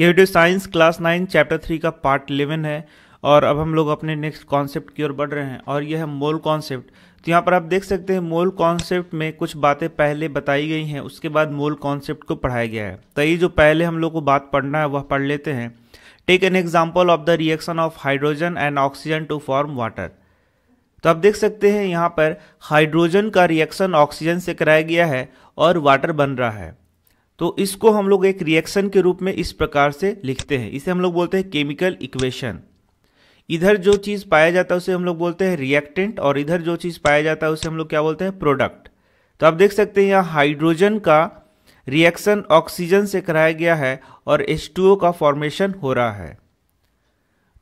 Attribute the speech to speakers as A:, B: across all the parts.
A: ये video science class nine chapter three का part eleven है और अब हम लोग अपने नेक्स्ट कॉन्सेप्ट की ओर बढ़ रहे हैं और यह है मोल कॉन्सेप्ट तो यहाँ पर आप देख सकते हैं मोल कॉन्सेप्ट में कुछ बातें पहले बताई गई हैं उसके बाद मोल कॉन्सेप्ट को पढ़ाया गया है तो ये जो पहले हम लोग को बात पढ़ना है वह पढ़ लेते हैं take an example of the reaction of hydrogen and oxygen to form water तो आप देख सकते हैं यहाँ पर हाइड्रोजन का रिएक्शन ऑक्सीजन से कराया गया है और वाटर बन रहा है तो इसको हम लोग एक रिएक्शन के रूप में इस प्रकार से लिखते हैं इसे हम लोग बोलते हैं केमिकल इक्वेशन इधर जो चीज़ पाया जाता है उसे हम लोग बोलते हैं रिएक्टेंट और इधर जो चीज़ पाया जाता है उसे हम लोग क्या बोलते हैं प्रोडक्ट तो आप देख सकते हैं यहाँ हाइड्रोजन का रिएक्शन ऑक्सीजन से कराया गया है और एस का फॉर्मेशन हो रहा है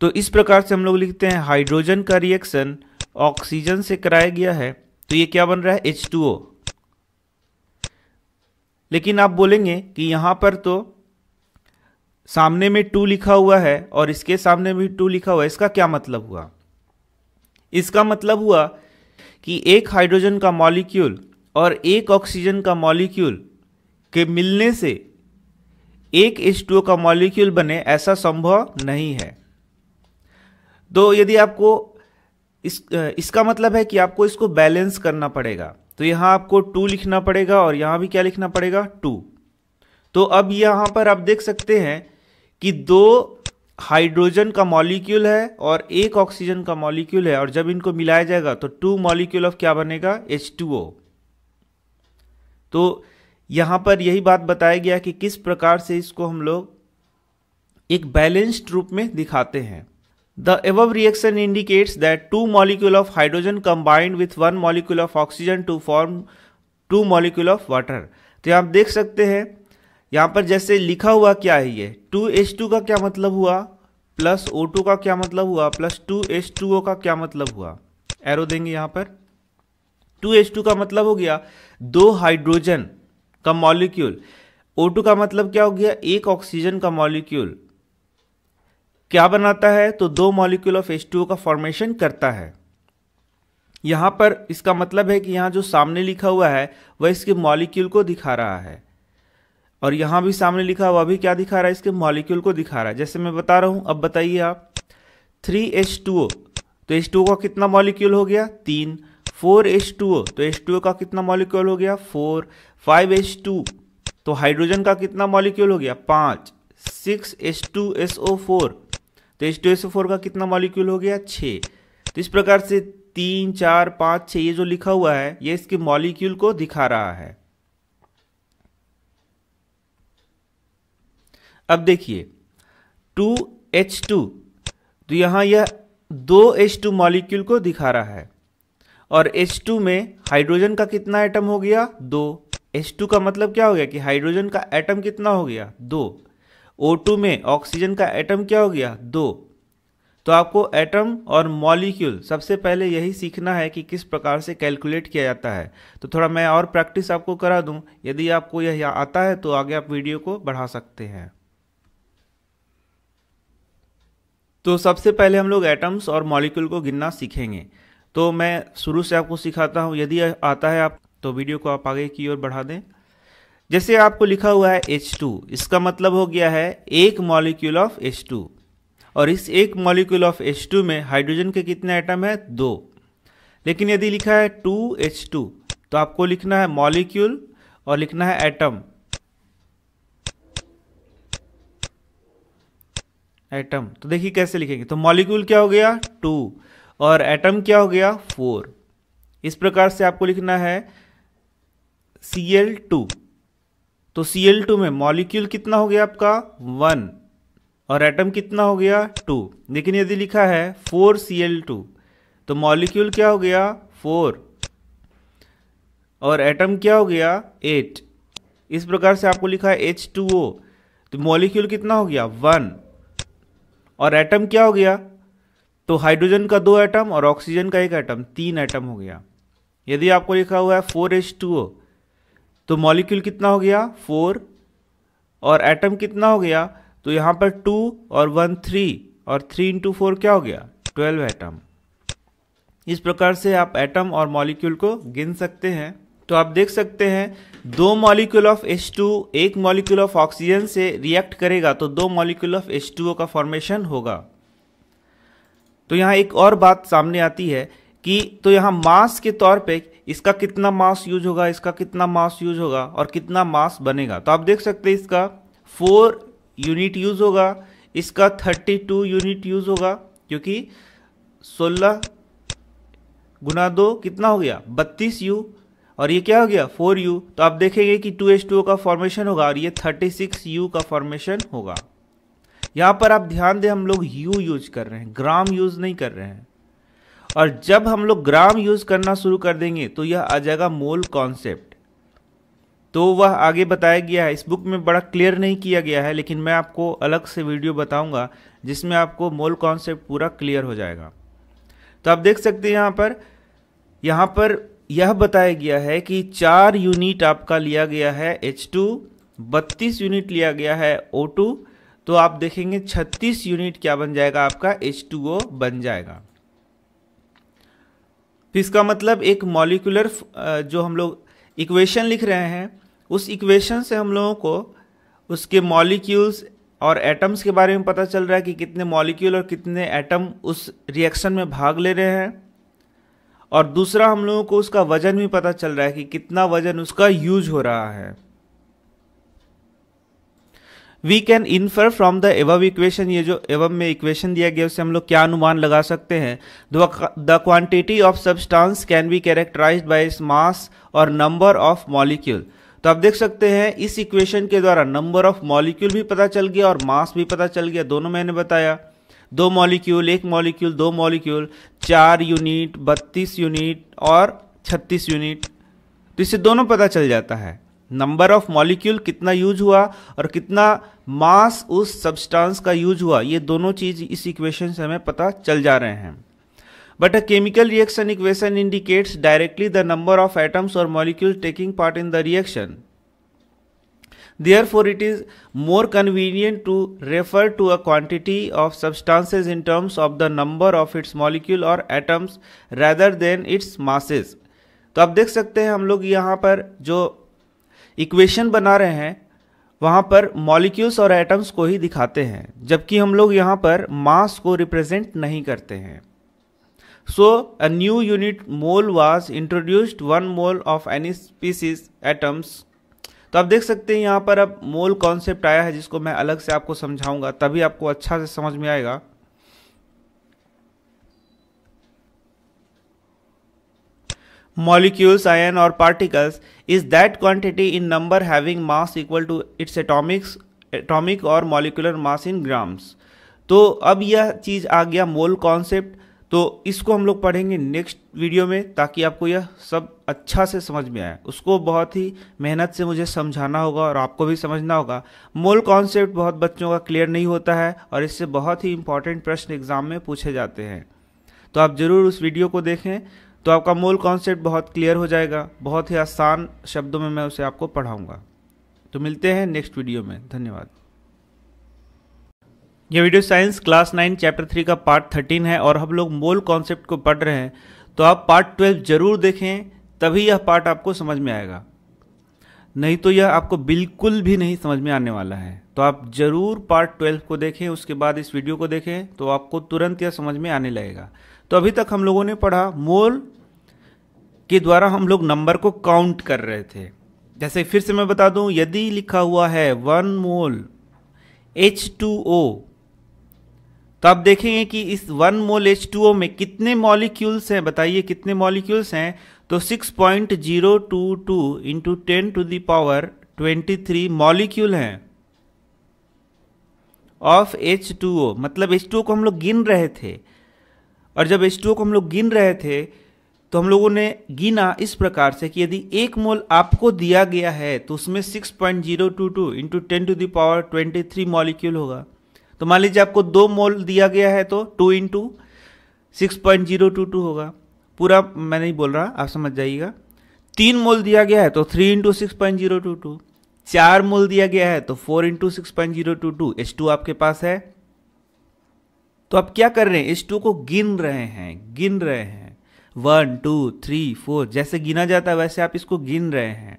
A: तो इस प्रकार से हम लोग लिखते हैं हाइड्रोजन का रिएक्शन ऑक्सीजन से कराया गया है तो ये क्या बन रहा है एच लेकिन आप बोलेंगे कि यहाँ पर तो सामने में टू लिखा हुआ है और इसके सामने भी टू लिखा हुआ है इसका क्या मतलब हुआ इसका मतलब हुआ कि एक हाइड्रोजन का मॉलिक्यूल और एक ऑक्सीजन का मॉलिक्यूल के मिलने से एक H2O का मॉलिक्यूल बने ऐसा संभव नहीं है तो यदि आपको इस इसका मतलब है कि आपको इसको बैलेंस करना पड़ेगा तो यहाँ आपको टू लिखना पड़ेगा और यहाँ भी क्या लिखना पड़ेगा टू तो अब यहाँ पर आप देख सकते हैं कि दो हाइड्रोजन का मॉलिक्यूल है और एक ऑक्सीजन का मॉलिक्यूल है और जब इनको मिलाया जाएगा तो टू मॉलिक्यूल ऑफ क्या बनेगा एच टू ओ तो यहाँ पर यही बात बताया गया कि किस प्रकार से इसको हम लोग एक बैलेंस्ड रूप में दिखाते हैं The above reaction indicates that two molecule of hydrogen combined with one molecule of oxygen to form two molecule of water. तो आप देख सकते हैं यहाँ पर जैसे लिखा हुआ क्या है ये टू एच टू का क्या मतलब हुआ प्लस ओ टू का क्या मतलब हुआ plus two H two O का क्या मतलब हुआ एरो देंगे यहाँ पर टू एच टू का मतलब हो गया दो हाइड्रोजन का मॉलिक्यूल ओ टू का मतलब क्या हो गया एक ऑक्सीजन का मॉलिक्यूल क्या बनाता है तो दो मॉलिक्यूल ऑफ एच का फॉर्मेशन करता है यहां पर इसका मतलब है कि यहां जो सामने लिखा हुआ है वह इसके मॉलिक्यूल को दिखा रहा है और यहां भी सामने लिखा हुआ भी क्या दिखा रहा है इसके मॉलिक्यूल को दिखा रहा है जैसे मैं बता रहा हूं अब बताइए आप थ्री एच टू ओ तो एच टू का कितना मॉलिक्यूल हो गया तीन फोर एच टू ओ तो एच टू का कितना मॉलिक्यूल हो गया फोर फाइव एच टू तो हाइड्रोजन का कितना मॉलिक्यूल हो गया पांच six H two S O four तो एच टू एस फोर का कितना मॉलिक्यूल हो गया छः तो इस प्रकार से तीन चार पाँच छः ये जो लिखा हुआ है ये इसके मॉलिक्यूल को दिखा रहा है अब देखिए टू एच टू तो यहाँ यह दो एच टू मॉलिक्यूल को दिखा रहा है और एच टू में हाइड्रोजन का कितना एटम हो गया दो एच टू का मतलब क्या हो गया कि हाइड्रोजन का एटम कितना हो गया दो O2 में ऑक्सीजन का एटम क्या हो गया दो तो आपको एटम और मॉलिक्यूल सबसे पहले यही सीखना है कि किस प्रकार से कैलकुलेट किया जाता है तो थोड़ा मैं और प्रैक्टिस आपको करा दूं यदि आपको यह आता है तो आगे आप वीडियो को बढ़ा सकते हैं तो सबसे पहले हम लोग एटम्स और मॉलिक्यूल को गिनना सीखेंगे तो मैं शुरू से आपको सिखाता हूँ यदि आता है आप तो वीडियो को आप आगे की ओर बढ़ा दें जैसे आपको लिखा हुआ है H2 इसका मतलब हो गया है एक मॉलिक्यूल ऑफ H2 और इस एक मॉलिक्यूल ऑफ H2 में हाइड्रोजन के कितने आइटम है दो लेकिन यदि लिखा है 2H2 तो आपको लिखना है मॉलिक्यूल और लिखना है एटम एटम तो देखिए कैसे लिखेंगे तो मॉलिक्यूल क्या हो गया टू और एटम क्या हो गया फोर इस प्रकार से आपको लिखना है सी एल टू तो Cl2 में मॉलिक्यूल कितना हो गया आपका वन और एटम कितना हो गया टू लेकिन यदि लिखा है फोर सी एल टू तो मॉलिक्यूल क्या हो गया फोर और एटम क्या हो गया एट इस प्रकार से आपको लिखा है एच टू ओ तो मॉलिक्यूल कितना हो गया वन और एटम क्या हो गया तो हाइड्रोजन का दो एटम और ऑक्सीजन का एक एटम तीन एटम हो गया यदि आपको लिखा हुआ है फोर एच टू ओ तो मॉलिक्यूल कितना हो गया फोर और एटम कितना हो गया तो यहाँ पर टू और वन थ्री और थ्री इंटू फोर क्या हो गया ट्वेल्व एटम इस प्रकार से आप एटम और मॉलिक्यूल को गिन सकते हैं तो आप देख सकते हैं दो मॉलिक्यूल ऑफ H2 एक मॉलिक्यूल ऑफ ऑक्सीजन से रिएक्ट करेगा तो दो मॉलिक्यूल ऑफ H2O का फॉर्मेशन होगा तो यहाँ एक और बात सामने आती है कि तो यहाँ मास के तौर पे इसका कितना मास यूज होगा इसका कितना मास यूज होगा और कितना मास बनेगा तो आप देख सकते हैं इसका फोर यूनिट यूज होगा इसका थर्टी टू यूनिट यूज होगा क्योंकि सोलह गुना दो कितना हो गया बत्तीस यू और ये क्या हो गया फोर यू तो आप देखेंगे कि टू एस टू का फॉर्मेशन होगा और ये थर्टी सिक्स यू का फॉर्मेशन होगा यहाँ पर आप ध्यान दें हम लोग यू यूज कर रहे हैं ग्राम यूज नहीं कर रहे हैं और जब हम लोग ग्राम यूज करना शुरू कर देंगे तो यह आ जाएगा मोल कॉन्सेप्ट तो वह आगे बताया गया है इस बुक में बड़ा क्लियर नहीं किया गया है लेकिन मैं आपको अलग से वीडियो बताऊंगा जिसमें आपको मोल कॉन्सेप्ट पूरा क्लियर हो जाएगा तो आप देख सकते हैं यहाँ पर यहाँ पर यह बताया गया है कि चार यूनिट आपका लिया गया है एच टू बत्तीस यूनिट लिया गया है ओ टू तो आप देखेंगे छत्तीस यूनिट क्या बन जाएगा आपका एच टू ओ बन जाएगा तो इसका मतलब एक मॉलिकुलर जो हम लोग इक्वेशन लिख रहे हैं उस इक्वेशन से हम लोगों को उसके मॉलिक्यूल्स और एटम्स के बारे में पता चल रहा है कि कितने मॉलिक्यूल और कितने एटम उस रिएक्शन में भाग ले रहे हैं और दूसरा हम लोगों को उसका वजन भी पता चल रहा है कि कितना वजन उसका यूज हो रहा है we can infer from the एवम इक्वेशन ये जो एवम में इक्वेशन दिया गया उससे हम लोग क्या अनुमान लगा सकते हैं the quantity of substance can be characterise by mass और नंबर ऑफ मॉलिक्यूल तो आप देख सकते हैं इस इक्वेशन के द्वारा नंबर ऑफ मॉलिक्यूल भी पता चल गया और मास भी पता चल गया दोनों मैंने बताया दो मॉलिक्यूल एक मॉलिक्यूल दो मॉलिक्यूल चार यूनिट बत्तीस यूनिट और छत्तीस यूनिट तो इससे दोनों पता चल जाता है नंबर ऑफ मॉलिक्यूल कितना यूज हुआ और कितना मास उस सब्सटेंस का यूज हुआ ये दोनों चीज इस इक्वेशन से हमें पता चल जा रहे हैं but a chemical reaction equation indicates directly the number of atoms और molecule taking part in the reaction therefore it is more convenient to refer to a quantity of substances in terms of the number of its molecule or atoms rather than its masses तो आप देख सकते हैं हम लोग यहाँ पर जो इक्वेशन बना रहे हैं वहाँ पर मॉलिक्यूल्स और एटम्स को ही दिखाते हैं जबकि हम लोग यहाँ पर मास को रिप्रेजेंट नहीं करते हैं so a new unit mole was introduced one mole of any species atoms तो आप देख सकते हैं यहाँ पर अब मोल कॉन्सेप्ट आया है जिसको मैं अलग से आपको समझाऊंगा तभी आपको अच्छा से समझ में आएगा molecules, ion or particles is that quantity in number having mass equal to its atomic atomic or molecular mass in grams. तो अब यह चीज़ आ गया मोल कॉन्सेप्ट तो इसको हम लोग पढ़ेंगे नेक्स्ट वीडियो में ताकि आपको यह सब अच्छा से समझ में आए उसको बहुत ही मेहनत से मुझे समझाना होगा और आपको भी समझना होगा मोल कॉन्सेप्ट बहुत बच्चों का क्लियर नहीं होता है और इससे बहुत ही इंपॉर्टेंट प्रश्न एग्जाम में पूछे जाते हैं तो आप ज़रूर उस वीडियो को देखें तो आपका मूल कॉन्सेप्ट बहुत क्लियर हो जाएगा बहुत ही आसान शब्दों में मैं उसे आपको पढ़ाऊंगा तो मिलते हैं नेक्स्ट वीडियो में धन्यवाद यह video science class nine chapter three का पार्ट थर्टीन है और हम लोग मोल कॉन्सेप्ट को पढ़ रहे हैं तो आप पार्ट ट्वेल्व जरूर देखें तभी यह पार्ट आपको समझ में आएगा नहीं तो यह आपको बिल्कुल भी नहीं समझ में आने वाला है तो आप जरूर पार्ट ट्वेल्व को देखें उसके बाद इस वीडियो को देखें तो आपको तुरंत यह समझ में आने लगेगा तो अभी तक हम लोगों ने पढ़ा मोल के द्वारा हम लोग नंबर को काउंट कर रहे थे जैसे फिर से मैं बता दूं यदि लिखा हुआ है one mole H two O तो आप देखेंगे कि इस one mole H two O में कितने मॉलिक्यूल्स हैं बताइए कितने मॉलिक्यूल्स हैं तो six point zero two two into ten to the power twenty three molecule हैं ऑफ एच टू ओ मतलब एच टू ओ को हम लोग गिन रहे थे और जब एच टू ओ को हम लोग गिन रहे थे तो हम लोगों ने गिना इस प्रकार से कि यदि एक मोल आपको दिया गया है तो उसमें 6.022 point zero two two into ten to the power twenty three molecule होगा तो मान लीजिए आपको दो मोल दिया गया है तो two into six point zero two two होगा पूरा मैं नहीं बोल रहा आप समझ जाइएगा तीन मोल दिया गया है तो three into six point zero two two चार मोल दिया गया है तो four into six point zero two two H two आपके पास है तो आप क्या कर रहे हैं एच टू को गिन रहे हैं गिन रहे हैं वन टू थ्री फोर जैसे गिना जाता है वैसे आप इसको गिन रहे हैं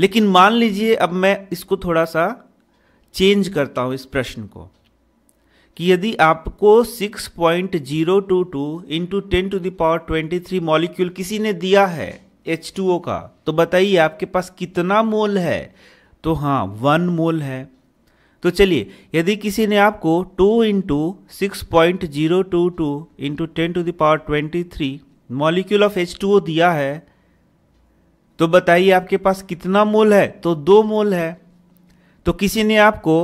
A: लेकिन मान लीजिए अब मैं इसको थोड़ा सा चेंज करता हूं इस प्रश्न को कि यदि आपको 6.022 point zero two two into ten to the power twenty three molecule किसी ने दिया है एच टू ओ का तो बताइए आपके पास कितना मोल है तो हाँ वन मोल है तो चलिए यदि किसी ने आपको 2 into six point zero two two into ten to the power twenty three molecule of H two O दिया है तो बताइए आपके पास कितना मोल है तो दो मोल है तो किसी ने आपको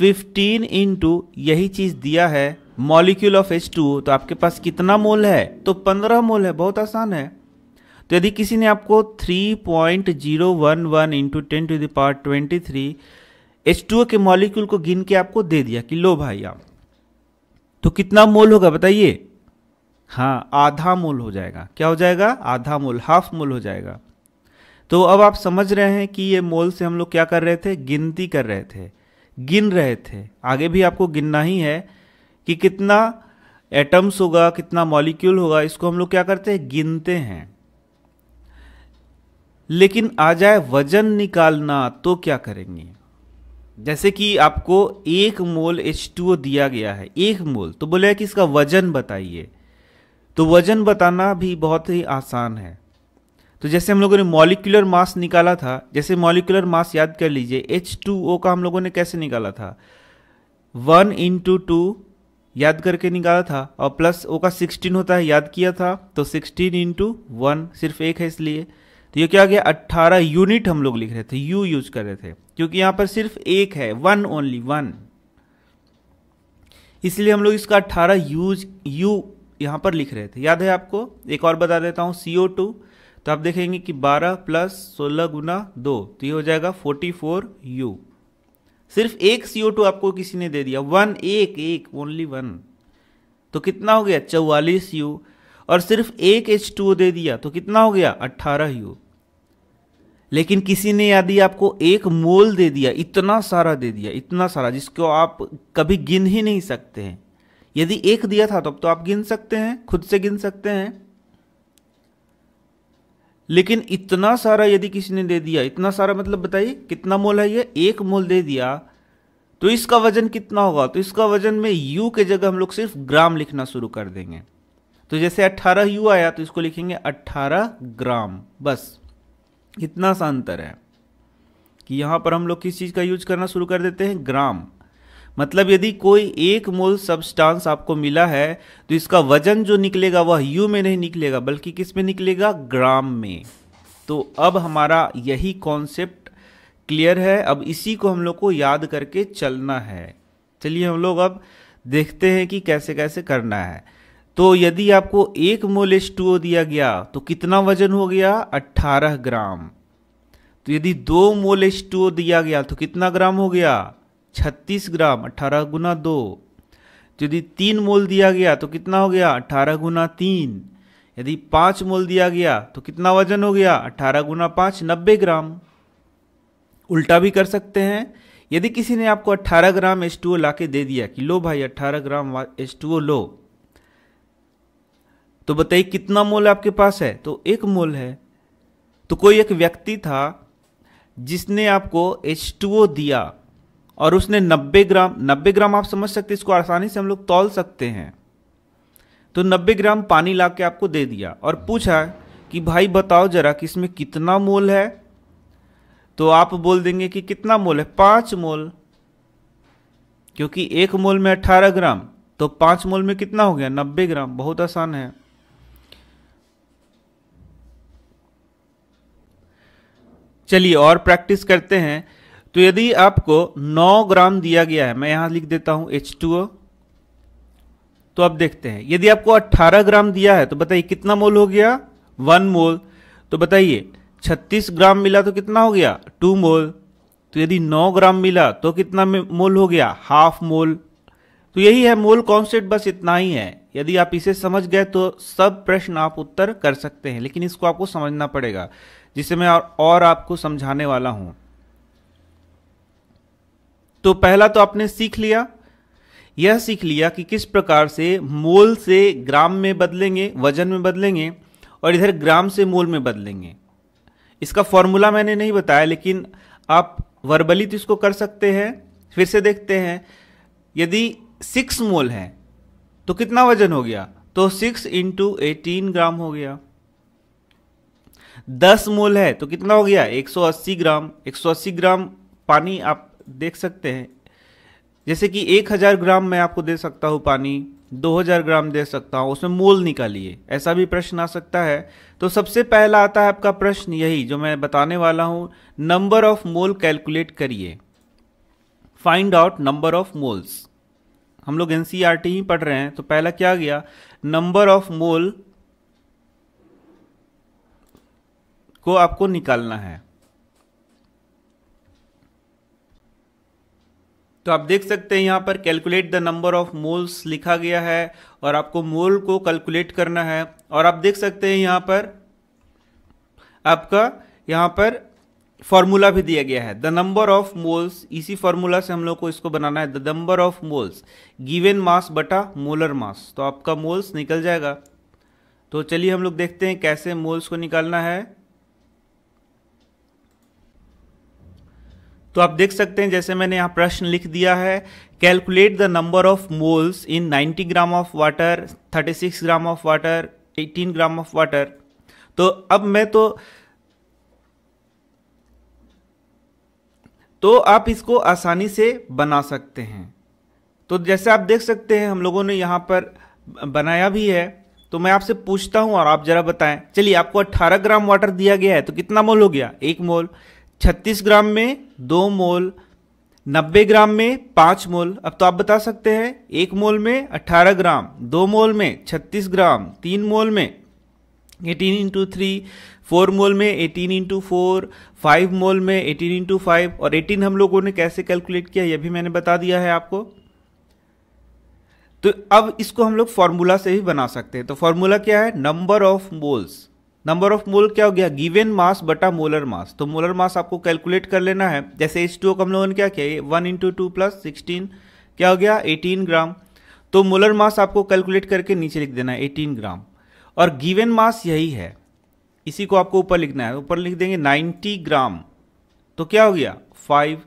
A: 15 इंटू यही चीज़ दिया है मॉलिक्यूल ऑफ एच टू तो आपके पास कितना मोल है तो 15 मोल है बहुत आसान है तो यदि किसी ने आपको 3.011 point zero one one into ten to the power twenty three H2O के मॉलिक्यूल को गिन के आपको दे दिया कि लो भाई आप तो कितना मोल होगा बताइए हाँ आधा मोल हो जाएगा क्या हो जाएगा आधा मोल हाफ मोल हो जाएगा तो अब आप समझ रहे हैं कि ये मोल से हम लोग क्या कर रहे थे गिनती कर रहे थे गिन रहे थे आगे भी आपको गिनना ही है कि कितना एटम्स होगा कितना मॉलिक्यूल होगा इसको हम लोग क्या करते हैं गिनते हैं लेकिन आ जाए वजन निकालना तो क्या करेंगे जैसे कि आपको एक मोल एच टू दिया गया है एक मोल तो बोले कि इसका वजन बताइए तो वजन बताना भी बहुत ही आसान है तो जैसे हम लोगों ने मॉलिकुलर मास निकाला था जैसे मॉलिकुलर मास याद कर लीजिए एच टू ओ का हम लोगों ने कैसे निकाला था वन इंटू टू याद करके निकाला था और प्लस ओ का सिक्सटीन होता है याद किया था तो सिक्सटीन इंटू वन सिर्फ एक है इसलिए तो ये क्या गया अट्ठारह यूनिट हम लोग लिख रहे थे यू यूज कर रहे थे क्योंकि यहां पर सिर्फ एक है वन ओनली वन इसलिए हम लोग इसका अट्ठारह यूज यू यहां पर लिख रहे थे याद है आपको एक और बता देता हूं सीओ टू तो आप देखेंगे कि 12 प्लस सोलह गुना दो तो ये हो जाएगा 44 U सिर्फ एक CO2 आपको किसी ने दे दिया वन एक एक ओनली वन तो कितना हो गया चौवालीस यू और सिर्फ एक H2O दे दिया तो कितना हो गया 18 यू लेकिन किसी ने यदि आपको एक मोल दे दिया इतना सारा दे दिया इतना सारा जिसको आप कभी गिन ही नहीं सकते हैं यदि एक दिया था तब तो, तो आप गिन सकते हैं खुद से गिन सकते हैं लेकिन इतना सारा यदि किसी ने दे दिया इतना सारा मतलब बताइए कितना मोल है ये एक मोल दे दिया तो इसका वजन कितना होगा तो इसका वजन में यू के जगह हम लोग सिर्फ ग्राम लिखना शुरू कर देंगे तो जैसे 18 यू आया तो इसको लिखेंगे 18 ग्राम बस इतना सा अंतर है कि यहाँ पर हम लोग किस चीज़ का यूज करना शुरू कर देते हैं ग्राम मतलब यदि कोई एक मोल सब्सटेंस आपको मिला है तो इसका वजन जो निकलेगा वह यू में नहीं निकलेगा बल्कि किस में निकलेगा ग्राम में तो अब हमारा यही कॉन्सेप्ट क्लियर है अब इसी को हम लोग को याद करके चलना है चलिए हम लोग अब देखते हैं कि कैसे कैसे करना है तो यदि आपको एक मोल एच टू ओ दिया गया तो कितना वजन हो गया 18 ग्राम तो यदि दो मोल एच टू ओ दिया गया तो कितना ग्राम हो गया 36 ग्राम 18 गुना दो तो यदि तीन मोल दिया गया तो कितना हो गया 18 गुना तीन यदि पाँच मोल दिया गया तो कितना वजन हो गया 18 गुना पाँच नब्बे ग्राम उल्टा भी कर सकते हैं यदि किसी ने आपको 18 ग्राम एच टू ओ ला दे दिया कि लो भाई 18 ग्राम एच टू ओ लो तो बताइए कितना मोल आपके पास है तो एक मोल है तो कोई एक व्यक्ति था जिसने आपको एच दिया और उसने 90 ग्राम 90 ग्राम आप समझ सकते हैं इसको आसानी से हम लोग तोल सकते हैं तो 90 ग्राम पानी ला के आपको दे दिया और पूछा कि भाई बताओ जरा कि इसमें कितना मोल है तो आप बोल देंगे कि कितना मोल है पांच मोल क्योंकि एक मोल में अट्ठारह ग्राम तो पांच मोल में कितना हो गया नब्बे ग्राम बहुत आसान है चलिए और प्रैक्टिस करते हैं तो यदि आपको 9 ग्राम दिया गया है मैं यहां लिख देता हूं एच तो अब देखते हैं यदि आपको 18 ग्राम दिया है तो बताइए कितना मोल हो गया वन मोल तो बताइए 36 ग्राम मिला तो कितना हो गया टू मोल तो यदि 9 ग्राम मिला तो कितना मोल हो गया हाफ मोल तो यही है मोल कॉन्सेप्ट बस इतना ही है यदि आप इसे समझ गए तो सब प्रश्न आप उत्तर कर सकते हैं लेकिन इसको आपको समझना पड़ेगा जिसे मैं और आपको समझाने वाला हूं तो पहला तो आपने सीख लिया यह सीख लिया कि किस प्रकार से मोल से ग्राम में बदलेंगे वजन में बदलेंगे और इधर ग्राम से मोल में बदलेंगे इसका फॉर्मूला मैंने नहीं बताया लेकिन आप वर्बली तो इसको कर सकते हैं फिर से देखते हैं यदि सिक्स मोल है तो कितना वजन हो गया तो सिक्स इंटू एटीन ग्राम हो गया दस मोल है तो कितना हो गया 180 ग्राम 180 ग्राम पानी आप देख सकते हैं जैसे कि 1000 ग्राम मैं आपको दे सकता हूँ पानी 2000 ग्राम दे सकता हूँ उसमें मोल निकालिए ऐसा भी प्रश्न आ सकता है तो सबसे पहला आता है आपका प्रश्न यही जो मैं बताने वाला हूँ नंबर ऑफ मोल कैलकुलेट करिए find out number of moles हम लोग एन e ही पढ़ रहे हैं तो पहला क्या गया नंबर ऑफ मोल को आपको निकालना है तो आप देख सकते हैं यहाँ पर calculate the number of moles लिखा गया है और आपको मोल को कैलकुलेट करना है और आप देख सकते हैं यहाँ पर आपका यहाँ पर फॉर्मूला भी दिया गया है द नंबर ऑफ मोल्स इसी फॉर्मूला से हम लोग को इसको बनाना है the number of moles given mass बटा मोलर मास तो आपका मोल्स निकल जाएगा तो चलिए हम लोग देखते हैं कैसे मोल्स को निकालना है तो आप देख सकते हैं जैसे मैंने यहाँ प्रश्न लिख दिया है calculate the number of moles in 90 gram of water 36 gram of water 18 gram of water तो अब मैं तो तो आप इसको आसानी से बना सकते हैं तो जैसे आप देख सकते हैं हम लोगों ने यहाँ पर बनाया भी है तो मैं आपसे पूछता हूं और आप जरा बताएं चलिए आपको 18 ग्राम वाटर दिया गया है तो कितना मोल हो गया एक मोल छत्तीस ग्राम में दो मोल नब्बे ग्राम में पाँच मोल अब तो आप बता सकते हैं एक मोल में अट्ठारह ग्राम दो मोल में छत्तीस ग्राम तीन मोल में eighteen into three four mole में eighteen into four five mole में एटीन इंटू फाइव और एटीन हम लोगों ने कैसे कैलकुलेट किया यह भी मैंने बता दिया है आपको तो अब इसको हम लोग फॉर्मूला से भी बना सकते हैं तो फॉर्मूला क्या है number of moles number of mole क्या हो गया गिवेन मास बटा मोलर मास तो मोलर मास आपको कैलकुलेट कर लेना है जैसे एच टू हम लोगों ने क्या किया one into two plus sixteen क्या हो गया एटीन ग्राम तो मोलर मास आपको कैलकुलेट करके नीचे लिख देना है एटीन ग्राम और गिवेन मास यही है इसी को आपको ऊपर लिखना है ऊपर लिख देंगे नाइन्टी ग्राम तो क्या हो गया फाइव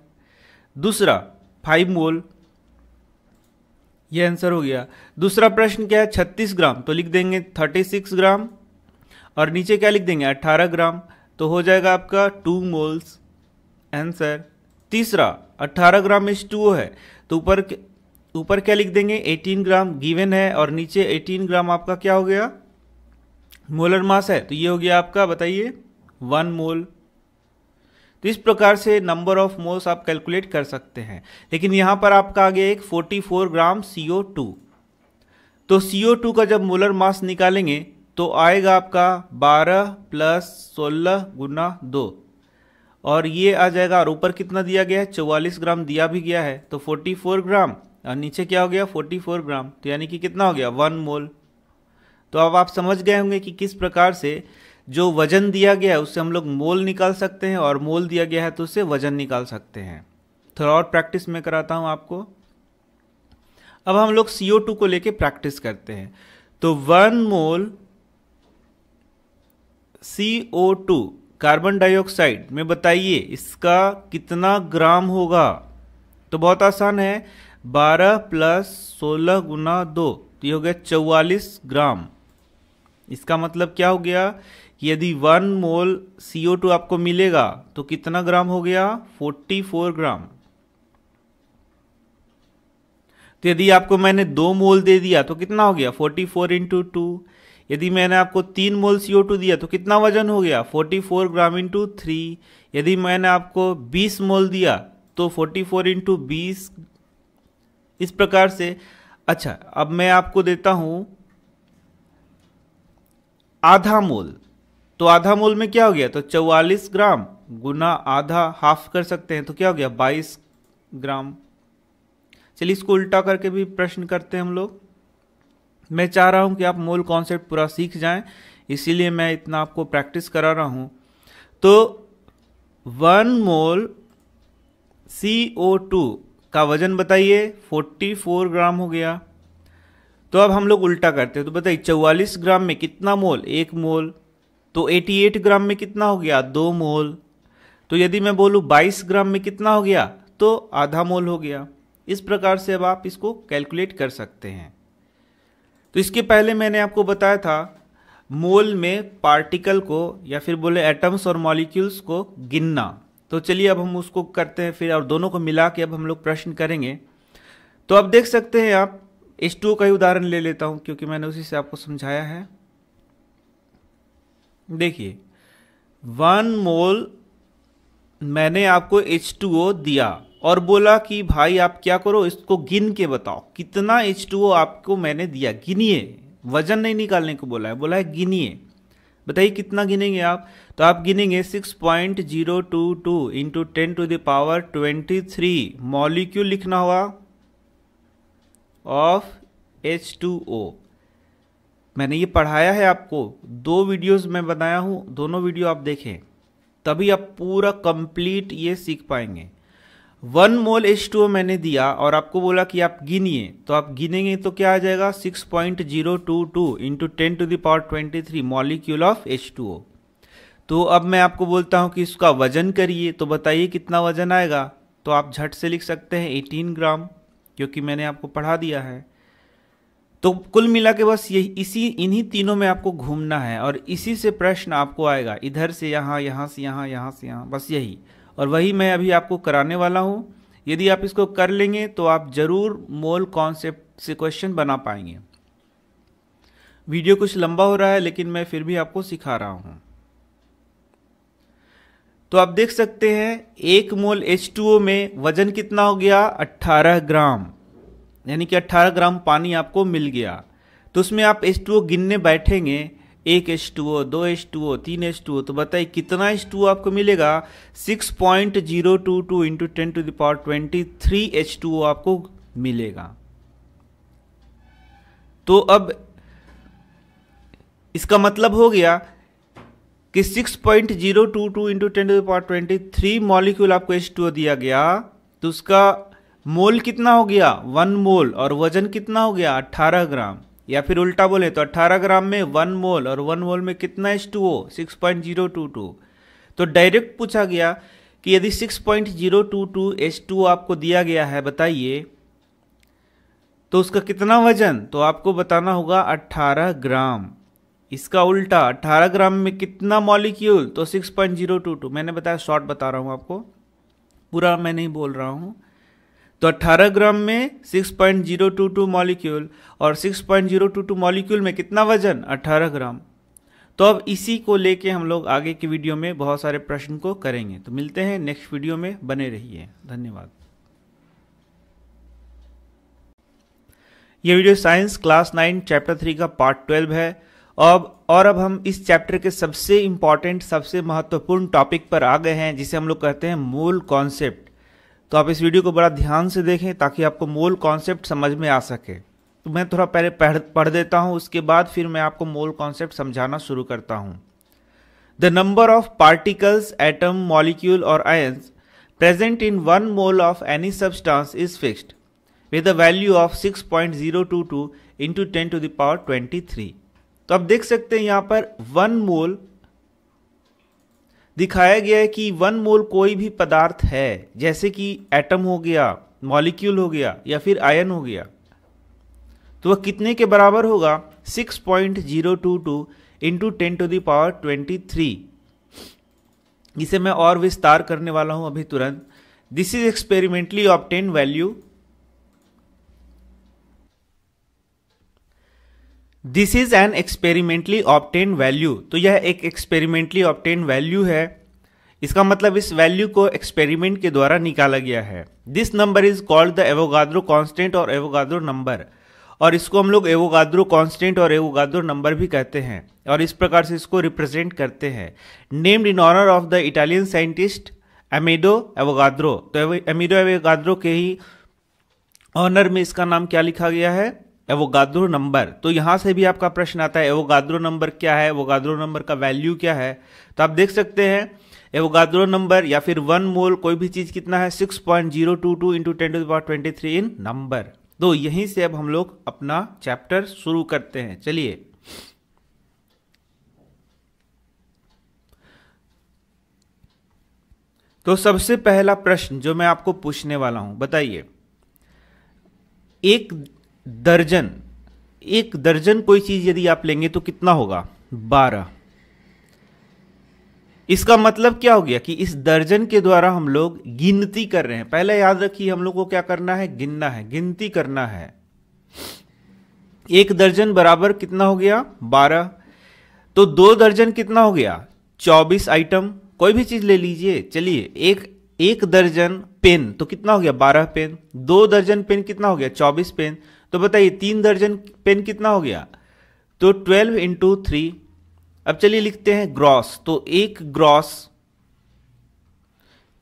A: दूसरा फाइव मोल ये आंसर हो गया दूसरा प्रश्न क्या है छत्तीस ग्राम तो लिख देंगे थर्टी सिक्स ग्राम और नीचे क्या लिख देंगे 18 ग्राम तो हो जाएगा आपका टू मोल्स आंसर तीसरा 18 ग्राम इज टू है तो ऊपर ऊपर क्या लिख देंगे 18 ग्राम गिवन है और नीचे 18 ग्राम आपका क्या हो गया मोलर मास है तो ये हो गया आपका बताइए वन मोल तो इस प्रकार से नंबर ऑफ मोल्स आप कैलकुलेट कर सकते हैं लेकिन यहाँ पर आपका आगे एक 44 ग्राम CO2 तो CO2 का जब मोलर मास निकालेंगे तो आएगा आपका बारह प्लस सोलह गुना दो और ये आ जाएगा और ऊपर कितना दिया गया है चौवालीस ग्राम दिया भी गया है तो फोर्टी फोर ग्राम और नीचे क्या हो गया फोर्टी फोर ग्राम तो यानी कि कितना हो गया वन मोल तो अब आप समझ गए होंगे कि किस प्रकार से जो वजन दिया गया है उससे हम लोग मोल निकाल सकते हैं और मोल दिया गया है तो उससे वजन निकाल सकते हैं थोड़ा और प्रैक्टिस में कराता हूँ आपको अब हम लोग CO2 को लेके प्रैक्टिस करते हैं तो one mole two carbon dioxide में बताइए इसका कितना ग्राम होगा तो बहुत आसान है 12 प्लस सोलह गुना दो तो ये हो गया चौवालीस ग्राम इसका मतलब क्या हो गया कि यदि वन मोल CO2 आपको मिलेगा तो कितना ग्राम हो गया 44 ग्राम तो यदि आपको मैंने दो मोल दे दिया तो कितना हो गया 44 फोर इंटू टू यदि मैंने आपको तीन मोल सी दिया तो कितना वजन हो गया 44 ग्राम इंटू थ्री यदि मैंने आपको 20 मोल दिया तो 44 फोर इंटू बीस इस प्रकार से अच्छा अब मैं आपको देता हूं आधा मोल तो आधा मोल में क्या हो गया तो 44 ग्राम गुना आधा हाफ कर सकते हैं तो क्या हो गया 22 ग्राम चलिए इसको उल्टा करके भी प्रश्न करते हैं हम लोग मैं चाह रहा हूँ कि आप मूल कॉन्सेप्ट पूरा सीख जाएं इसीलिए मैं इतना आपको प्रैक्टिस करा रहा हूँ तो वन मोल सी ओ टू का वजन बताइए फोर्टी फोर ग्राम हो गया तो अब हम लोग उल्टा करते हैं तो बताइए चौवालीस ग्राम में कितना मोल एक मोल तो 88 ग्राम में कितना हो गया दो मोल तो यदि मैं बोलूँ 22 ग्राम में कितना हो गया तो आधा मोल हो गया इस प्रकार से अब आप इसको कैलकुलेट कर सकते हैं तो इसके पहले मैंने आपको बताया था मोल में पार्टिकल को या फिर बोले एटम्स और मॉलिक्यूल्स को गिनना तो चलिए अब हम उसको करते हैं फिर और दोनों को मिला के अब हम लोग प्रश्न करेंगे तो अब देख सकते हैं आप एस टू का ही उदाहरण ले लेता हूं क्योंकि मैंने उसी से आपको समझाया है देखिए वन मोल मैंने आपको एच टू ओ दिया और बोला कि भाई आप क्या करो इसको गिन के बताओ कितना एच टू आपको मैंने दिया गिनिए वजन नहीं निकालने को बोला है बोला है गिनिए बताइए कितना गिनेंगे आप तो आप गिनेंगे 6.022 point zero two two into ten to the power twenty three molecule लिखना होगा ऑफ एच टू ओ मैंने ये पढ़ाया है आपको दो वीडियोस में बनाया हूँ दोनों वीडियो आप देखें तभी आप पूरा कंप्लीट ये सीख पाएंगे वन मोल एच टू मैंने दिया और आपको बोला कि आप गिनिए तो आप गिनेंगे तो क्या आ जाएगा six point zero two two into ten to the power twenty three molecule of H two O तो अब मैं आपको बोलता हूँ कि इसका वजन करिए तो बताइए कितना वजन आएगा तो आप झट से लिख सकते हैं एटीन ग्राम क्योंकि मैंने आपको पढ़ा दिया है तो कुल मिला के बस यही इसी इन्हीं तीनों में आपको घूमना है और इसी से प्रश्न आपको आएगा इधर से यहाँ यहाँ से यहाँ यहाँ से यहाँ बस यही और वही मैं अभी आपको कराने वाला हूँ यदि आप इसको कर लेंगे तो आप ज़रूर मोल कॉन्सेप्ट से क्वेश्चन बना पाएंगे वीडियो कुछ लंबा हो रहा है लेकिन मैं फिर भी आपको सिखा रहा हूँ तो आप देख सकते हैं एक मोल H2O में वजन कितना हो गया 18 ग्राम यानी कि 18 ग्राम पानी आपको मिल गया तो उसमें आप H2O गिनने बैठेंगे एक एच टू ओ दो एच टू ओ तीन एच टू ओ तो बताइए कितना एच टू आपको मिलेगा six point zero two two into ten to the power twenty three H two O आपको मिलेगा तो अब इसका मतलब हो गया कि six point zero two two into ten to the power twenty three molecule आपको एच टू ओ दिया गया तो उसका मोल कितना हो गया वन मोल और वजन कितना हो गया अट्ठारह ग्राम या फिर उल्टा बोले तो 18 ग्राम में वन मोल और वन मोल में कितना H two O six point zero two two तो डायरेक्ट पूछा गया कि यदि six point zero two two H two आपको दिया गया है बताइए तो उसका कितना वजन तो आपको बताना होगा 18 ग्राम इसका उल्टा 18 ग्राम में कितना मॉलिक्यूल तो 6.022 मैंने बताया शॉर्ट बता रहा हूँ आपको पूरा मैं नहीं बोल रहा हूँ तो 18 ग्राम में 6.022 मॉलिक्यूल और 6.022 मॉलिक्यूल में कितना वजन 18 ग्राम तो अब इसी को लेके हम लोग आगे की वीडियो में बहुत सारे प्रश्न को करेंगे तो मिलते हैं नेक्स्ट वीडियो में बने रहिए धन्यवाद ये video science class nine chapter three का पार्ट ट्वेल्व है अब और अब हम इस चैप्टर के सबसे इम्पॉर्टेंट सबसे महत्वपूर्ण टॉपिक पर आ गए हैं जिसे हम लोग कहते हैं मूल कॉन्सेप्ट तो आप इस वीडियो को बड़ा ध्यान से देखें ताकि आपको मोल कॉन्सेप्ट समझ में आ सके तो मैं थोड़ा पहले पढ़ पढ़ देता हूँ उसके बाद फिर मैं आपको मोल कॉन्सेप्ट समझाना शुरू करता हूँ the number of particles atom molecule और ions present in 1 mole of any substance is fixed with a value to 6.022 into ten to the power twenty three तो आप देख सकते हैं यहाँ पर वन मोल दिखाया गया है कि वन मोल कोई भी पदार्थ है जैसे कि एटम हो गया मॉलिक्यूल हो गया या फिर आयन हो गया तो वह कितने के बराबर होगा 6.022 point zero two two into ten to the power twenty three इसे मैं और विस्तार करने वाला हूं अभी तुरंत this is experimentally obtained value this is an experimentally obtained value तो यह एक एक्सपेरिमेंटली ऑप्टेन वैल्यू है इसका मतलब इस वैल्यू को एक्सपेरिमेंट के द्वारा निकाला गया है this number is called the Avogadro constant और एवोगाद्रो नंबर और इसको हम लोग एवोगाद्रो कांस्टेंट और एवोगाद्रो नंबर भी कहते हैं और इस प्रकार से इसको रिप्रेजेंट करते हैं named in honour of the Italian scientist Amedeo Avogadro तो एमेडो एवोगाद्रो के ही ऑनर में इसका नाम क्या लिखा गया है एवोगाद्रो नंबर तो यहाँ से भी आपका प्रश्न आता है एवोगाद्रो नंबर क्या है एवोगाद्रो नंबर का वैल्यू क्या है तो आप देख सकते हैं एवोगाद्रो नंबर या फिर वन मोल कोई भी चीज़ कितना है six point zero two two into ten to power twenty three in number तो यहीं से अब हम लोग अपना चैप्टर शुरू करते हैं चलिए तो सबसे पहला प्रश्न जो मैं आपको पूछने वाला हूं बताइए एक दर्जन एक दर्जन कोई चीज़ यदि आप लेंगे तो कितना होगा बारह इसका मतलब क्या हो गया कि इस दर्जन के द्वारा हम लोग गिनती कर रहे हैं पहले याद रखिए हम लोग को क्या करना है गिनना है गिनती करना है एक दर्जन बराबर कितना हो गया बारह तो दो दर्जन कितना हो गया चौबीस आइटम कोई भी चीज ले लीजिए चलिए एक एक दर्जन पेन तो कितना हो गया बारह पेन दो दर्जन पेन कितना हो गया चौबीस पेन तो बताइए तीन दर्जन पेन कितना हो गया तो ट्वेल्व इंटू थ्री अब चलिए लिखते हैं ग्रॉस तो एक ग्रॉस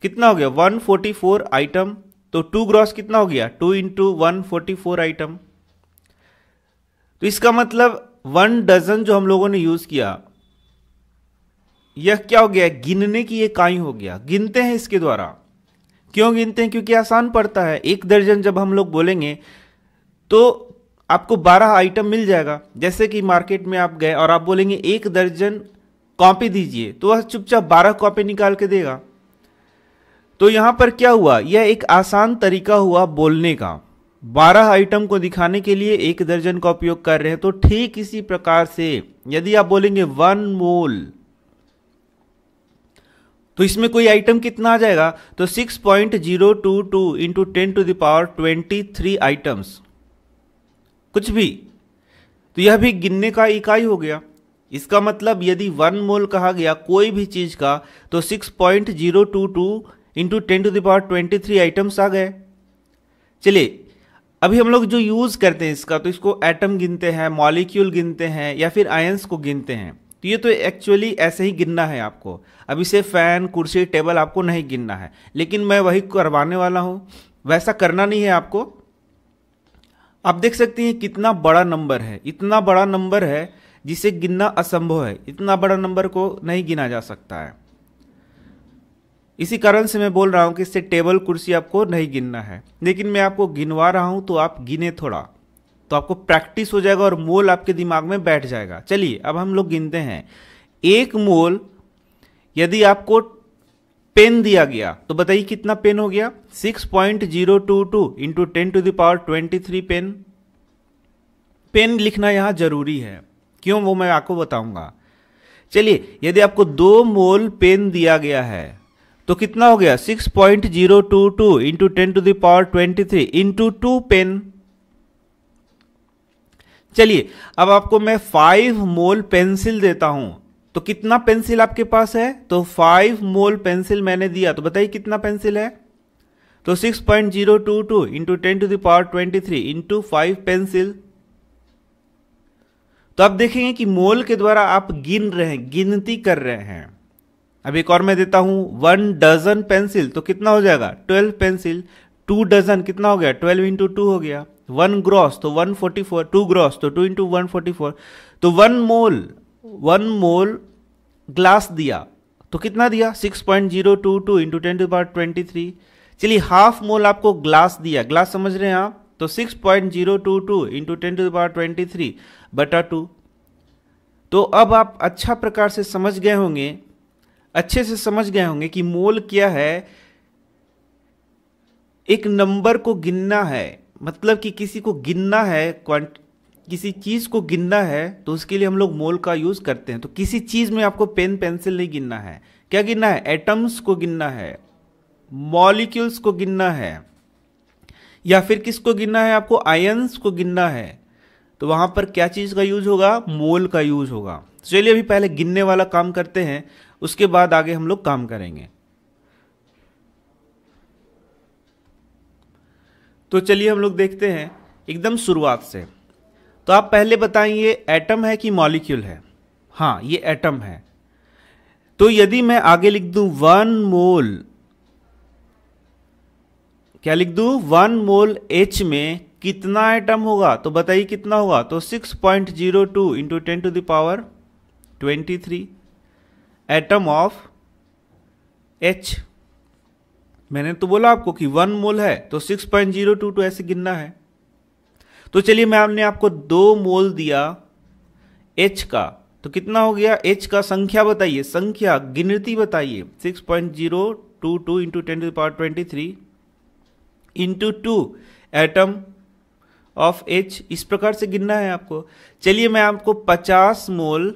A: कितना हो गया वन फोर्टी फोर आइटम तो टू ग्रॉस कितना हो गया two into one forty four item तो इसका मतलब वन डजन जो हम लोगों ने यूज किया यह क्या हो गया गिनने की एक काई हो गया गिनते हैं इसके द्वारा क्यों गिनते हैं क्योंकि आसान पड़ता है एक दर्जन जब हम लोग बोलेंगे तो आपको 12 आइटम मिल जाएगा जैसे कि मार्केट में आप गए और आप बोलेंगे एक दर्जन कॉपी दीजिए तो वह चुपचाप 12 कॉपी निकाल के देगा तो यहाँ पर क्या हुआ यह एक आसान तरीका हुआ बोलने का 12 आइटम को दिखाने के लिए एक दर्जन का उपयोग कर रहे हैं तो ठीक इसी प्रकार से यदि आप बोलेंगे वन मोल तो इसमें कोई आइटम कितना आ जाएगा तो 6.022 point zero two two into ten to the power twenty three items कुछ भी तो यह भी गिनने का इकाई हो गया इसका मतलब यदि वन मोल कहा गया कोई भी चीज़ का तो six point zero two two into ten to the power twenty three items आ गए चलिए अभी हम लोग जो यूज़ करते हैं इसका तो इसको एटम गिनते हैं मॉलिक्यूल गिनते हैं या फिर आयंस को गिनते हैं तो ये तो एक्चुअली ऐसे ही गिनना है आपको अब इसे फ़ैन कुर्सी टेबल आपको नहीं गिनना है लेकिन मैं वही करवाने वाला हूँ वैसा करना नहीं है आपको आप देख सकते हैं कितना बड़ा नंबर है इतना बड़ा नंबर है जिसे गिनना असंभव है इतना बड़ा नंबर को नहीं गिना जा सकता है इसी कारण से मैं बोल रहा हूं कि इससे टेबल कुर्सी आपको नहीं गिनना है लेकिन मैं आपको गिनवा रहा हूं तो आप गिने थोड़ा तो आपको प्रैक्टिस हो जाएगा और मोल आपके दिमाग में बैठ जाएगा चलिए अब हम लोग गिनते हैं एक मोल यदि आपको पेन दिया गया तो बताइए कितना पेन हो गया 6.022 point zero two two into ten to the power twenty three pen pen लिखना यहां जरूरी है क्यों वो मैं आपको बताऊंगा चलिए यदि आपको दो मोल पेन दिया गया है तो कितना हो गया 6.022 point zero two two into ten to the power twenty three into two pen चलिए अब आपको मैं फाइव मोल पेंसिल देता हूं तो कितना पेंसिल आपके पास है तो फाइव मोल पेंसिल मैंने दिया तो बताइए कितना पेंसिल है तो six point zero two two into ten to the power twenty three into five pencil तो आप देखेंगे कि मोल के द्वारा आप गिन रहे हैं गिनती कर रहे हैं अब एक और मैं देता हूं वन डजन पेंसिल तो कितना हो जाएगा ट्वेल्व पेंसिल टू डजन कितना हो गया ट्वेल्व इंटू टू हो गया वन ग्रॉस तो one forty four two gross तो two into one forty four तो one mole one mole glass दिया तो कितना दिया 6.022 point zero two two into ten to power twenty three चलिए हाफ मोल आपको ग्लास दिया ग्लास समझ रहे हैं आप तो 6.022 point zero two two into ten to power twenty three बटा टू तो अब आप अच्छा प्रकार से समझ गए होंगे अच्छे से समझ गए होंगे कि मोल क्या है एक नंबर को गिनना है मतलब कि किसी को गिनना है क्वांट किसी चीज़ को गिनना है तो उसके लिए हम लोग मोल का यूज़ करते हैं तो किसी चीज़ में आपको पेन पेंसिल नहीं गिनना है क्या गिनना है एटम्स को गिनना है मॉलिक्यूल्स को गिनना है या फिर किसको गिनना है आपको आयंस को गिनना है तो वहां पर क्या चीज़ का यूज होगा मोल का यूज होगा तो चलिए अभी पहले गिनने वाला काम करते हैं उसके बाद आगे हम लोग काम करेंगे तो चलिए हम लोग देखते हैं एकदम शुरुआत से तो आप पहले बताएं ये एटम है कि मॉलिक्यूल है हाँ ये एटम है तो यदि मैं आगे लिख दूं वन मोल क्या लिख दूं वन मोल एच में कितना एटम होगा तो बताइए कितना होगा तो 6.02 point zero two into ten to the power twenty three atom of H मैंने तो बोला आपको कि वन मोल है तो टू तो ऐसे गिनना है तो चलिए मैं आपने आपको दो मोल दिया एच का तो कितना हो गया एच का संख्या बताइए संख्या गिनती बताइए six point zero two two into ten power twenty three into two atom of H इस प्रकार से गिनना है आपको चलिए मैं आपको पचास मोल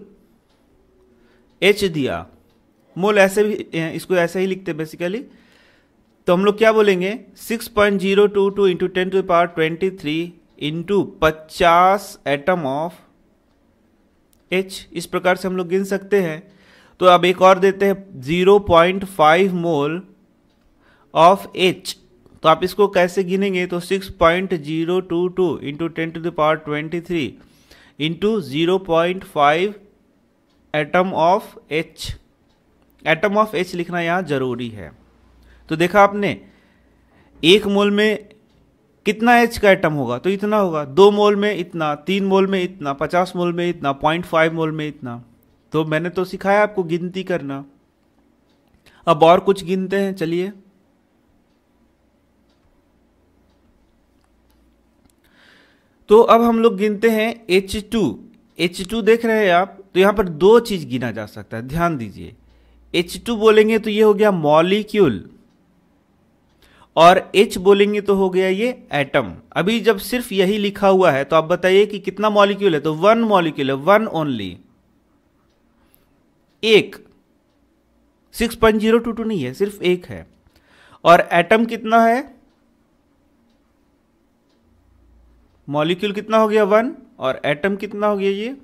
A: एच दिया मोल ऐसे भी इसको ऐसे ही लिखते बेसिकली तो हम लोग क्या बोलेंगे six point zero two two into ten to power twenty three into पचास एटम ऑफ एच इस प्रकार से हम लोग गिन सकते हैं तो अब एक और देते हैं zero point five mole of H तो आप इसको कैसे गिनेंगे तो six point zero two two into ten to the power twenty three into zero point five atom of H atom of H लिखना यहाँ जरूरी है तो देखा आपने एक मोल में कितना एच का एटम होगा तो इतना होगा दो मोल में इतना तीन मोल में इतना पचास मोल में इतना पॉइंट फाइव मोल में इतना तो मैंने तो सिखाया आपको गिनती करना अब और कुछ गिनते हैं चलिए तो अब हम लोग गिनते हैं एच टू एच टू देख रहे हैं आप तो यहां पर दो चीज गिना जा सकता है ध्यान दीजिए एच टू बोलेंगे तो ये हो गया मॉलिक्यूल और एच बोलेंगे तो हो गया ये एटम अभी जब सिर्फ यही लिखा हुआ है तो आप बताइए कि कितना मॉलिक्यूल है तो वन मॉलिक्यूल है वन ओनली एक six point zero two two नहीं है सिर्फ एक है और एटम कितना है मॉलिक्यूल कितना हो गया वन और एटम कितना हो गया ये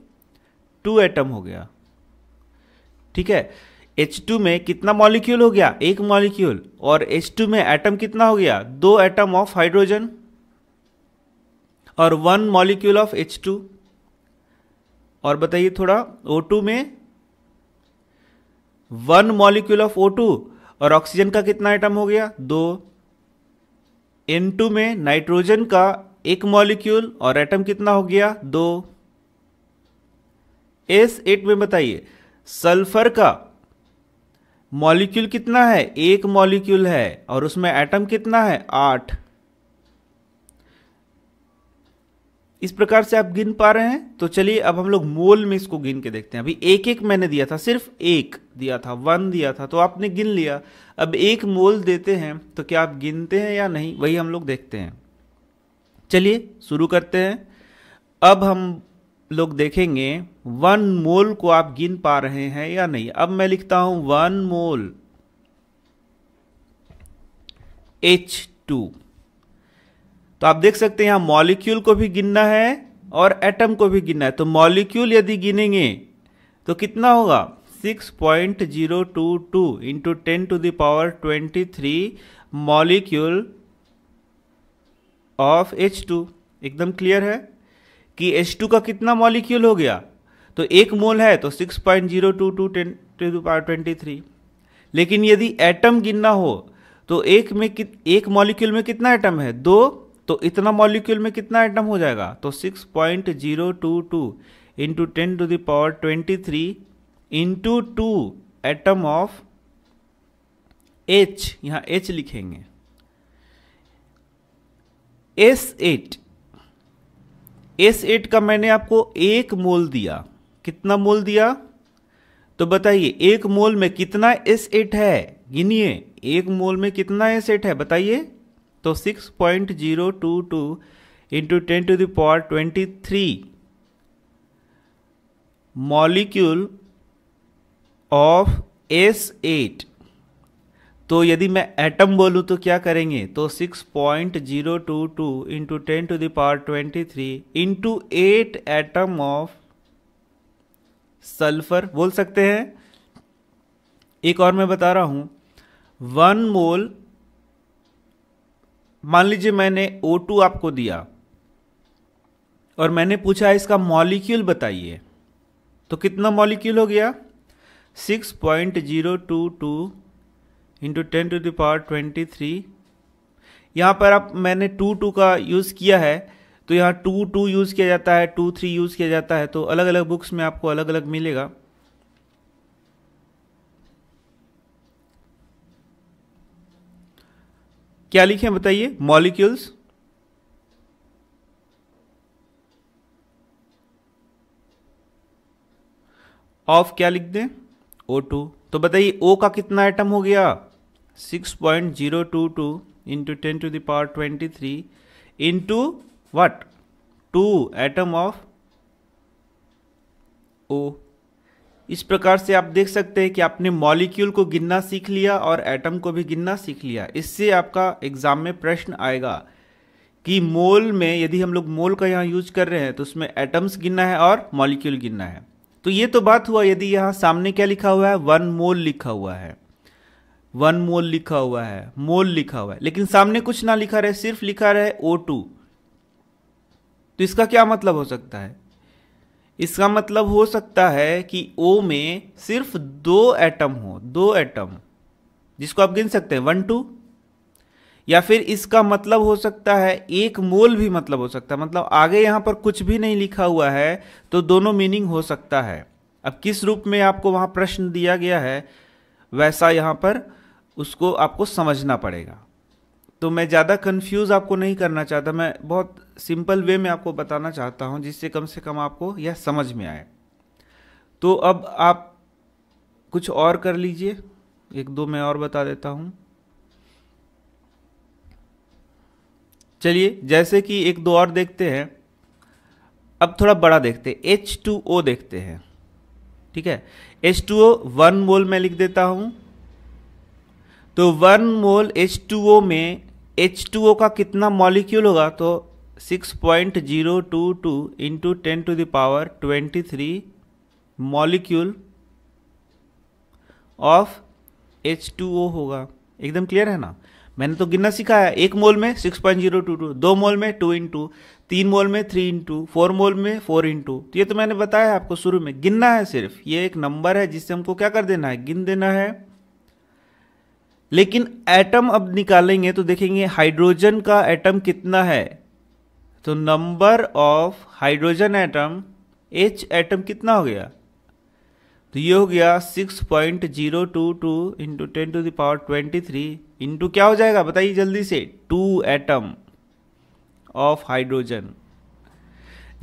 A: टू एटम हो गया ठीक है एच टू में कितना मॉलिक्यूल हो गया एक मॉलिक्यूल और एच टू में एटम कितना हो गया दो एटम ऑफ हाइड्रोजन और one molecule of H two और बताइए थोड़ा ओ टू में one molecule of O two और ऑक्सीजन का कितना एटम हो गया दो एन टू में नाइट्रोजन का एक मॉलिक्यूल और एटम कितना हो गया दो एस एट में बताइए सल्फर का मॉलिक्यूल कितना है एक मॉलिक्यूल है और उसमें एटम कितना है आठ इस प्रकार से आप गिन पा रहे हैं तो चलिए अब हम लोग मोल में इसको गिन के देखते हैं अभी एक एक मैंने दिया था सिर्फ एक दिया था वन दिया था तो आपने गिन लिया अब एक मोल देते हैं तो क्या आप गिनते हैं या नहीं वही हम लोग देखते हैं चलिए शुरू करते हैं अब हम लोग देखेंगे वन मोल को आप गिन पा रहे हैं या नहीं अब मैं लिखता हूं वन मोल एच टू तो आप देख सकते हैं यहां मॉलिक्यूल को भी गिनना है और एटम को भी गिनना है तो मॉलिक्यूल यदि गिनेंगे तो कितना होगा 6.022 point zero two two into ten to the power twenty three molecule of H two एकदम क्लियर है कि H2 का कितना मॉलिक्यूल हो गया तो एक मोल है तो 6.022 point zero two two ten to power twenty three लेकिन यदि एटम गिनना हो तो एक में कित एक मॉलिक्यूल में कितना एटम है दो तो इतना मॉलिक्यूल में कितना एटम हो जाएगा तो 6.022 point zero two two into ten to the power twenty three into two atom of H यहाँ एच लिखेंगे एस एट एस एट का मैंने आपको एक मोल दिया कितना मोल दिया तो बताइए एक मोल में कितना एस एट है गिनिए एक मोल में कितना एस एट है बताइए तो six point zero two two into ten to the power twenty three molecule of S eight तो यदि मैं एटम बोलूँ तो क्या करेंगे तो 6.022 point zero two two into ten to the power twenty three into eight atom of sulphur बोल सकते हैं एक और मैं बता रहा हूँ वन मोल मान लीजिए मैंने O2 आपको दिया और मैंने पूछा इसका मॉलिक्यूल बताइए तो कितना मॉलिक्यूल हो गया 6.022 into ten to the power twenty three यहाँ पर आप मैंने टू टू का यूज़ किया है तो यहाँ टू टू यूज़ किया जाता है टू थ्री यूज़ किया जाता है तो अलग अलग बुक्स में आपको अलग अलग मिलेगा क्या लिखे बताइए मॉलिक्यूल्स ऑफ क्या लिख दें ओ टू तो बताइए ओ का कितना आइटम हो गया six point zero two two into ten to the power twenty three into वट टू एटम ऑफ ओ इस प्रकार से आप देख सकते हैं कि आपने मॉलिक्यूल को गिनना सीख लिया और एटम को भी गिनना सीख लिया इससे आपका एग्जाम में प्रश्न आएगा कि मोल में यदि हम लोग मोल का यहाँ यूज कर रहे हैं तो उसमें एटम्स गिनना है और मॉलिक्यूल गिनना है तो ये तो बात हुआ यदि यहाँ सामने क्या लिखा हुआ है वन मोल लिखा हुआ है वन मोल लिखा हुआ है मोल लिखा हुआ है लेकिन सामने कुछ ना लिखा रहे सिर्फ लिखा रहे ओ टू तो इसका क्या मतलब हो सकता है इसका मतलब हो सकता है कि ओ में सिर्फ दो एटम हो दो एटम जिसको आप गिन सकते हैं वन टू या फिर इसका मतलब हो सकता है एक मोल भी मतलब हो सकता है मतलब आगे यहां पर कुछ भी नहीं लिखा हुआ है तो दोनों मीनिंग हो सकता है अब किस रूप में आपको वहां प्रश्न दिया गया है वैसा यहां पर उसको आपको समझना पड़ेगा तो मैं ज़्यादा कंफ्यूज आपको नहीं करना चाहता मैं बहुत सिंपल वे में आपको बताना चाहता हूँ जिससे कम से कम आपको यह समझ में आए तो अब आप कुछ और कर लीजिए एक दो मैं और बता देता हूँ चलिए जैसे कि एक दो और देखते हैं अब थोड़ा बड़ा देखते हैं एच टू ओ देखते हैं ठीक है H two O one mole में लिख देता हूँ तो one mole H two O में एच टू ओ का कितना मॉलिक्यूल होगा तो six point zero two two into ten to the power twenty three molecule of H two O होगा एकदम क्लियर है ना मैंने तो गिनना सिखाया है एक मोल में six point zero two two दो मोल में टू इंटू तीन मोल में थ्री इंटू फोर मोल में फोर इंटू तो ये तो मैंने बताया आपको शुरू में गिनना है सिर्फ ये एक नंबर है जिससे हमको क्या कर देना है गिन देना है लेकिन एटम अब निकालेंगे तो देखेंगे हाइड्रोजन का एटम कितना है तो number of hydrogen atom H atom कितना हो गया तो ये हो गया six point zero two two into ten to the power twenty three into क्या हो जाएगा बताइए जल्दी से टू एटम ऑफ हाइड्रोजन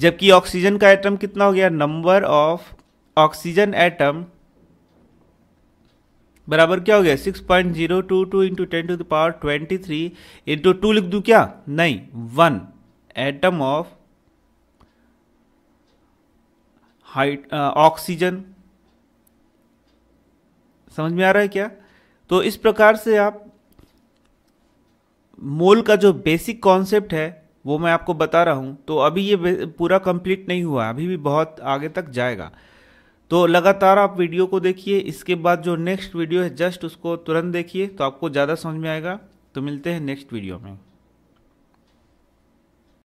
A: जबकि ऑक्सीजन का एटम कितना हो गया नंबर ऑफ ऑक्सीजन एटम बराबर क्या हो गया six point zero two two into ten to the power twenty three into two लिख दू क्या नहीं वन एटम ऑफ हाइट ऑक्सीजन समझ में आ रहा है क्या तो इस प्रकार से आप मोल का जो बेसिक कॉन्सेप्ट है वो मैं आपको बता रहा हूं तो अभी ये पूरा कंप्लीट नहीं हुआ अभी भी बहुत आगे तक जाएगा तो लगातार आप वीडियो को देखिए इसके बाद जो नेक्स्ट वीडियो है जस्ट उसको तुरंत देखिए तो आपको ज़्यादा समझ में आएगा तो मिलते हैं नेक्स्ट वीडियो में